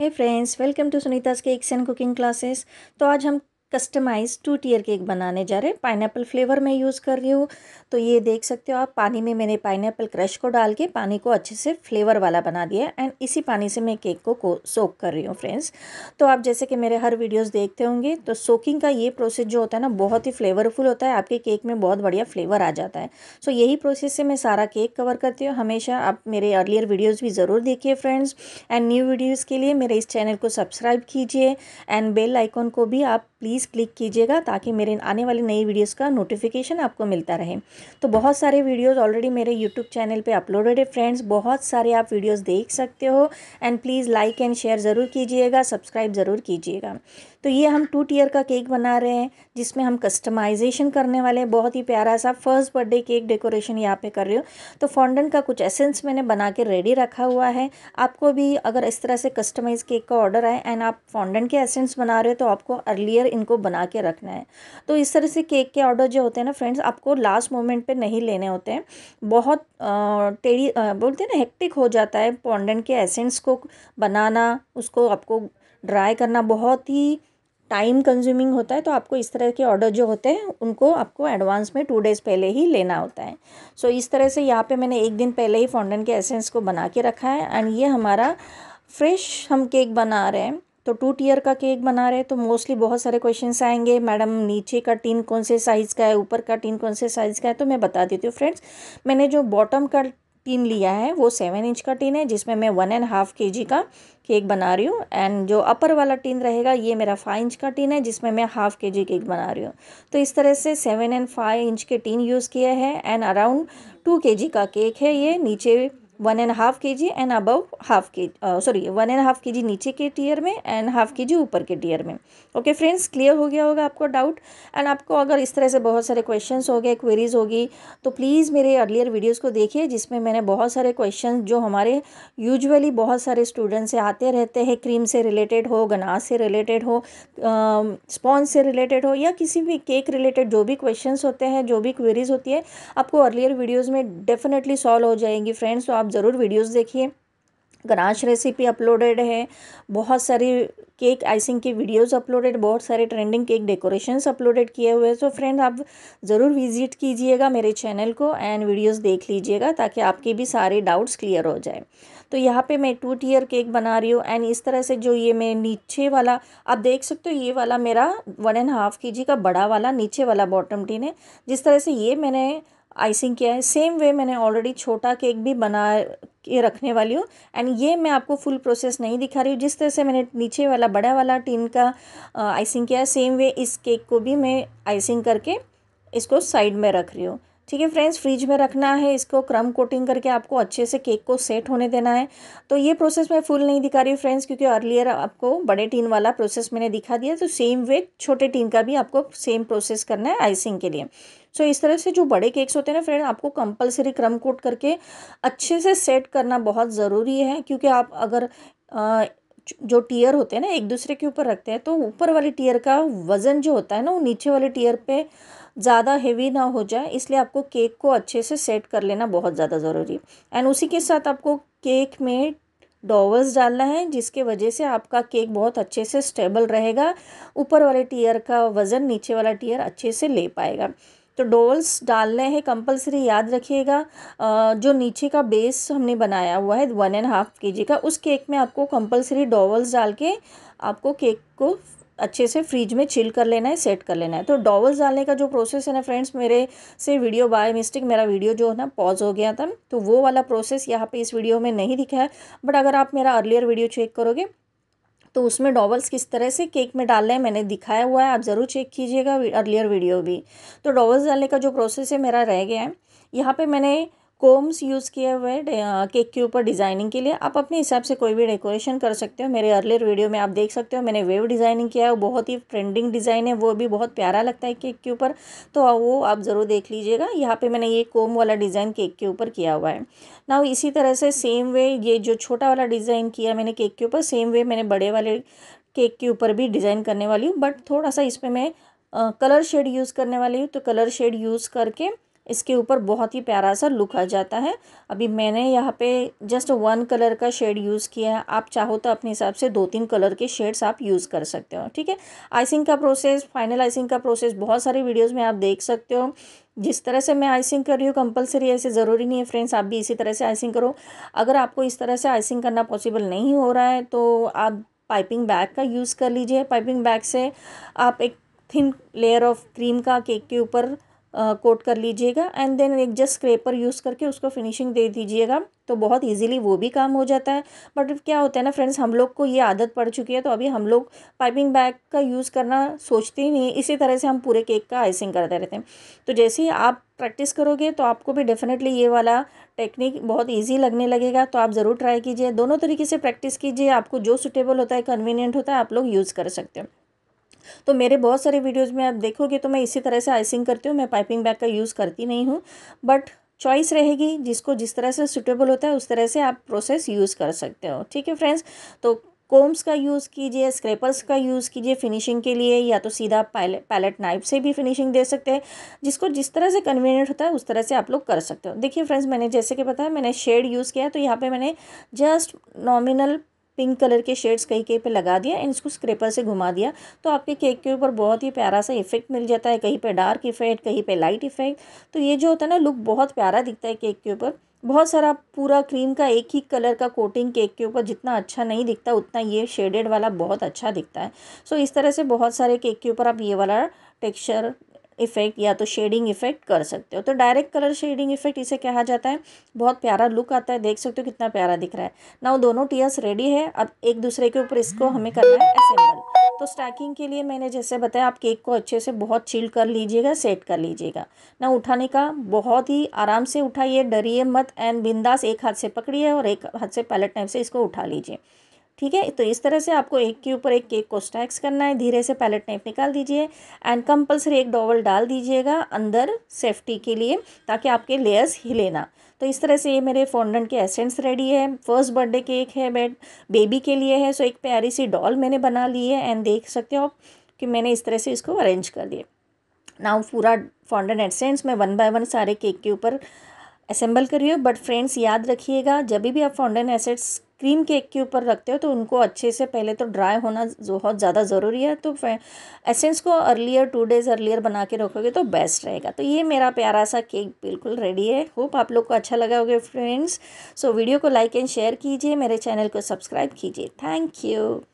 hey friends welcome to Sunita's के एक्सन and cooking classes तो आज हम कस्टमाइज टू टीयर केक बनाने जा रहे हैं पाइनएप्पल फ्लेवर मैं यूज़ कर रही हूँ तो ये देख सकते हो आप पानी में मैंने पाइनएप्पल क्रश को डाल के पानी को अच्छे से फ्लेवर वाला बना दिया है एंड इसी पानी से मैं केक को, को सोक कर रही हूँ फ्रेंड्स तो आप जैसे कि मेरे हर वीडियोज़ देखते होंगे तो सोकिंग का ये प्रोसेस जो होता है ना बहुत ही फ्लेवरफुल होता है आपके केक में बहुत बढ़िया फ्लेवर आ जाता है सो यही प्रोसेस से मैं सारा केक कवर करती हूँ हमेशा आप मेरे अर्लियर वीडियोज़ भी ज़रूर देखिए फ्रेंड्स एंड न्यू वीडियोज़ के लिए मेरे इस चैनल को सब्सक्राइब कीजिए एंड बेल आइकॉन को भी आप प्लीज़ प्लीज़ क्लिक कीजिएगा ताकि मेरे आने वाली नई वीडियोस का नोटिफिकेशन आपको मिलता रहे तो बहुत सारे वीडियोस ऑलरेडी मेरे यूट्यूब चैनल पे अपलोडेड है फ्रेंड्स बहुत सारे आप वीडियोस देख सकते हो and please like and share ज़रूर कीजिएगा सब्सक्राइब ज़रूर कीजिएगा तो ये हम टू टीयर का केक बना रहे हैं जिसमें हम कस्टमाइजेशन करने वाले हैं बहुत ही प्यारा सा फर्स्ट बर्थडे केक डेकोरेशन यहाँ पे कर रही हो तो फॉन्डन का कुछ एसेंस मैंने बना के रेडी रखा हुआ है आपको भी अगर इस तरह से कस्टमाइज केक का ऑर्डर आए एंड आप फॉन्डन के एसेंस बना रहे हो तो आपको अर्लियर इनको को बना के रखना है तो इस तरह से केक के ऑर्डर जो होते हैं ना फ्रेंड्स आपको लास्ट मोमेंट पे नहीं लेने होते हैं बहुत टेढ़ी बोलते हैं ना हेक्टिक हो जाता है पॉन्डेंट के एसेंस को बनाना उसको आपको ड्राई करना बहुत ही टाइम कंज्यूमिंग होता है तो आपको इस तरह के ऑर्डर जो होते हैं उनको आपको एडवांस में टू डेज़ पहले ही लेना होता है सो so, इस तरह से यहाँ पे मैंने एक दिन पहले ही फॉन्डन के एसेंस को बना के रखा है एंड ये हमारा फ्रेश हम केक बना रहे हैं तो टू टीयर का केक बना रहे तो मोस्टली बहुत सारे क्वेश्चन आएंगे मैडम नीचे का टीन कौन से साइज़ का है ऊपर का टीन कौन से साइज़ का है तो मैं बता देती हूँ फ्रेंड्स मैंने जो बॉटम का टीन लिया है वो सेवन इंच का टीन है जिसमें मैं वन एंड हाफ़ के जी का केक बना रही हूँ एंड जो अपर वाला टीन रहेगा ये मेरा फाइव इंच का टीन है जिसमें मैं हाफ़ के जी केक बना रही हूँ तो इस तरह से सेवन एंड फाइव इंच के टीन यूज़ किए हैं एंड अराउंड टू के जी का केक है ये नीचे वन एंड हाफ के जी एंड अबव हाफ के सॉरी वन एंड हाफ के जी नीचे के टीयर में एंड हाफ के जी ऊपर के टीयर में ओके फ्रेंड्स क्लियर हो गया होगा आपको डाउट एंड आपको अगर इस तरह से बहुत सारे क्वेश्चंस हो गए क्वेरीज होगी तो प्लीज़ मेरे अर्लियर वीडियोस को देखिए जिसमें मैंने बहुत सारे क्वेश्चन जो हमारे यूजअली बहुत सारे स्टूडेंट्स से आते रहते हैं क्रीम से रिलेटेड हो गनाज से रिलेटेड हो स्पॉन्स um, से रिलेटेड हो या किसी भी केक रिलेटेड जो भी क्वेश्चन होते हैं जो भी क्वेरीज होती है आपको अर्लियर वीडियोज़ में डेफिनेटली सॉल्व हो जाएंगी फ्रेंड्स तो आप ज़रूर वीडियोज़ देखिए ग्रांच रेसिपी अपलोडेड है बहुत सारी केक आइसिंग की वीडियोस अपलोडेड बहुत सारे ट्रेंडिंग केक डेकोरेशंस अपलोडेड किए हुए हैं सो फ्रेंड आप ज़रूर विजिट कीजिएगा मेरे चैनल को एंड वीडियोस देख लीजिएगा ताकि आपके भी सारे डाउट्स क्लियर हो जाए तो यहाँ पे मैं टू टीयर केक बना रही हूँ एंड इस तरह से जो ये मैं नीचे वाला आप देख सकते हो ये वाला मेरा वन एंड हाफ के जी का बड़ा वाला नीचे वाला बॉटम टीन है जिस तरह से ये मैंने आइसिंग किया है सेम वे मैंने ऑलरेडी छोटा केक भी बना के रखने वाली हूँ एंड ये मैं आपको फुल प्रोसेस नहीं दिखा रही हूँ जिस तरह से मैंने नीचे वाला बड़ा वाला टिन का आइसिंग किया है सेम वे इस केक को भी मैं आइसिंग करके इसको साइड में रख रही हूँ ठीक है फ्रेंड्स फ्रिज में रखना है इसको क्रम कोटिंग करके आपको अच्छे से केक को सेट होने देना है तो ये प्रोसेस मैं फुल नहीं दिखा रही हूँ फ्रेंड्स क्योंकि अर्लियर आपको बड़े टीन वाला प्रोसेस मैंने दिखा दिया तो सेम वे छोटे टीन का भी आपको सेम प्रोसेस करना है आइसिंग के लिए सो so, इस तरह से जो बड़े केक्स होते हैं ना फ्रेंड आपको कंपलसरी क्रम कोट करके अच्छे से सेट करना बहुत ज़रूरी है क्योंकि आप अगर जो टीयर होते हैं ना एक दूसरे के ऊपर रखते हैं तो ऊपर वाले टीयर का वज़न जो होता है ना वो नीचे वाले टीयर पे ज़्यादा हेवी ना हो जाए इसलिए आपको केक को अच्छे से सेट कर लेना बहुत ज़्यादा ज़रूरी एंड उसी के साथ आपको केक में डॉवर्स डालना है जिसके वजह से आपका केक बहुत अच्छे से स्टेबल रहेगा ऊपर वाले टीयर का वज़न नीचे वाला टीयर अच्छे से ले पाएगा तो डोल्स डालने हैं कंपलसरी याद रखिएगा जो नीचे का बेस हमने बनाया हुआ है वन एंड हाफ के जी का उस केक में आपको कंपलसरी डोवल्स डाल के आपको केक को अच्छे से फ्रिज में चिल कर लेना है सेट कर लेना है तो डोवल्स डालने का जो प्रोसेस है ना फ्रेंड्स मेरे से वीडियो बाय मिस्टेक मेरा वीडियो जो है ना पॉज हो गया था तो वो वाला प्रोसेस यहाँ पे इस वीडियो में नहीं दिखा है बट अगर आप मेरा अर्लियर वीडियो चेक करोगे तो उसमें डॉबल्स किस तरह से केक में डालने हैं मैंने दिखाया हुआ है आप ज़रूर चेक कीजिएगा अर्लियर वीडियो भी तो डॉबल्स डालने का जो प्रोसेस है मेरा रह गया है यहाँ पे मैंने कोम्स यूज़ किए हुए केक के ऊपर डिज़ाइनिंग के लिए आप अपने हिसाब से कोई भी डेकोरेशन कर सकते हो मेरे अर्लियर वीडियो में आप देख सकते हो मैंने वेव डिज़ाइनिंग किया है वो बहुत ही ट्रेंडिंग डिज़ाइन है वो भी बहुत प्यारा लगता है केक के ऊपर तो वो आप ज़रूर देख लीजिएगा यहाँ पर मैंने ये कोम वाला डिज़ाइन केक के ऊपर किया हुआ है ना इसी तरह से सेम वे ये जो छोटा वाला डिज़ाइन किया मैंने केक के ऊपर सेम वे मैंने बड़े वाले केक के ऊपर भी डिज़ाइन करने वाली हूँ बट थोड़ा सा इस पर मैं कलर शेड यूज़ करने वाली हूँ तो कलर शेड यूज़ करके इसके ऊपर बहुत ही प्यारा सा लुक आ जाता है अभी मैंने यहाँ पे जस्ट वन कलर का शेड यूज़ किया है आप चाहो तो अपने हिसाब से दो तीन कलर के शेड्स आप यूज़ कर सकते हो ठीक है आइसिंग का प्रोसेस फाइनल आइसिंग का प्रोसेस बहुत सारे वीडियोज़ में आप देख सकते हो जिस तरह से मैं आइसिंग कर रही हूँ कंपलसरी ऐसे ज़रूरी नहीं है फ्रेंड्स आप भी इसी तरह से आइसिंग करो अगर आपको इस तरह से आइसिंग करना पॉसिबल नहीं हो रहा है तो आप पाइपिंग बैग का यूज़ कर लीजिए पाइपिंग बैग से आप एक थिन लेयर ऑफ क्रीम का केक के ऊपर कोट कर लीजिएगा एंड देन एक जस्ट स्क्रेपर यूज़ करके उसको फिनिशिंग दे दीजिएगा तो बहुत इजीली वो भी काम हो जाता है बट क्या होता है ना फ्रेंड्स हम लोग को ये आदत पड़ चुकी है तो अभी हम लोग पाइपिंग बैग का यूज़ करना सोचते ही नहीं इसी तरह से हम पूरे केक का आइसिंग करते रहते हैं तो जैसे ही आप प्रैक्टिस करोगे तो आपको भी डेफिनेटली ये वाला टेक्निक बहुत ईजी लगने लगेगा तो आप ज़रूर ट्राई कीजिए दोनों तरीके से प्रैक्टिस कीजिए आपको जो सुटेबल होता है कन्वीनियंट होता है आप लोग यूज़ कर सकते हो तो मेरे बहुत सारे वीडियोज़ में आप देखोगे तो मैं इसी तरह से आइसिंग करती हूँ मैं पाइपिंग बैग का यूज़ करती नहीं हूँ बट चॉइस रहेगी जिसको जिस तरह से सुटेबल होता है उस तरह से आप प्रोसेस यूज़ कर सकते हो ठीक है फ्रेंड्स तो कोम्स का यूज़ कीजिए स्क्रैपर्स का यूज़ कीजिए फिनिशिंग के लिए या तो सीधा पैलेट पैलेट नाइफ से भी फिनिशिंग दे सकते हैं जिसको जिस तरह से कन्वीनियंट होता है उस तरह से आप लोग कर सकते हो देखिए फ्रेंड्स मैंने जैसे कि बताया मैंने शेड यूज़ किया तो यहाँ पे मैंने जस्ट नॉमिनल पिंक कलर के शेड्स कहीं कहीं पे लगा दिया एंड इसको स्क्रेपर से घुमा दिया तो आपके केक के ऊपर बहुत ही प्यारा सा इफेक्ट मिल जाता है कहीं पे डार्क इफेक्ट कहीं पे लाइट इफेक्ट तो ये जो होता है ना लुक बहुत प्यारा दिखता है केक के ऊपर बहुत सारा पूरा क्रीम का एक ही कलर का कोटिंग केक के ऊपर जितना अच्छा नहीं दिखता उतना ये शेडेड वाला बहुत अच्छा दिखता है सो so, इस तरह से बहुत सारे केक के ऊपर आप ये वाला टेक्सचर इफ़ेक्ट या तो शेडिंग इफ़ेक्ट कर सकते हो तो डायरेक्ट कलर शेडिंग इफ़ेक्ट इसे कहा जाता है बहुत प्यारा लुक आता है देख सकते हो कितना प्यारा दिख रहा है ना दोनों टीयर्स रेडी है अब एक दूसरे के ऊपर इसको हमें करना है असेंबल तो स्टैकिंग के लिए मैंने जैसे बताया आप केक को अच्छे से बहुत चिल कर लीजिएगा सेट कर लीजिएगा ना उठाने का बहुत ही आराम से उठाइए डरिए मत एंड बिंदास एक हाथ से पकड़िए और एक हाथ से पैलेट टाइप से इसको उठा लीजिए ठीक है तो इस तरह से आपको एक के ऊपर एक केक को स्टैक्स करना है धीरे से पैलेट नाइफ निकाल दीजिए एंड कंपलसरी एक डॉवल डाल दीजिएगा अंदर सेफ्टी के लिए ताकि आपके लेयर्स हिले ना तो इस तरह से ये मेरे फोनडन के एसेंट्स रेडी है फर्स्ट बर्थडे केक है बेड बेबी के लिए है सो एक प्यारी सी डॉल मैंने बना ली है एंड देख सकते हो आप कि मैंने इस तरह से इसको अरेंज कर दिए नाउ पूरा फॉन्डन एसेंट्स मैं वन बाय वन सारे केक के ऊपर असेंबल करिए बट फ्रेंड्स याद रखिएगा जब भी आप फाउंडेन एसेट्स क्रीम केक के ऊपर रखते हो तो उनको अच्छे से पहले तो ड्राई होना बहुत ज़्यादा ज़रूरी है तो एसेंस को अर्लियर टू डेज़ अर्लियर बना के रखोगे तो बेस्ट रहेगा तो ये मेरा प्यारा सा केक बिल्कुल रेडी है होप आप लोग को अच्छा लगा होगा फ्रेंड्स सो वीडियो को लाइक एंड शेयर कीजिए मेरे चैनल को सब्सक्राइब कीजिए थैंक यू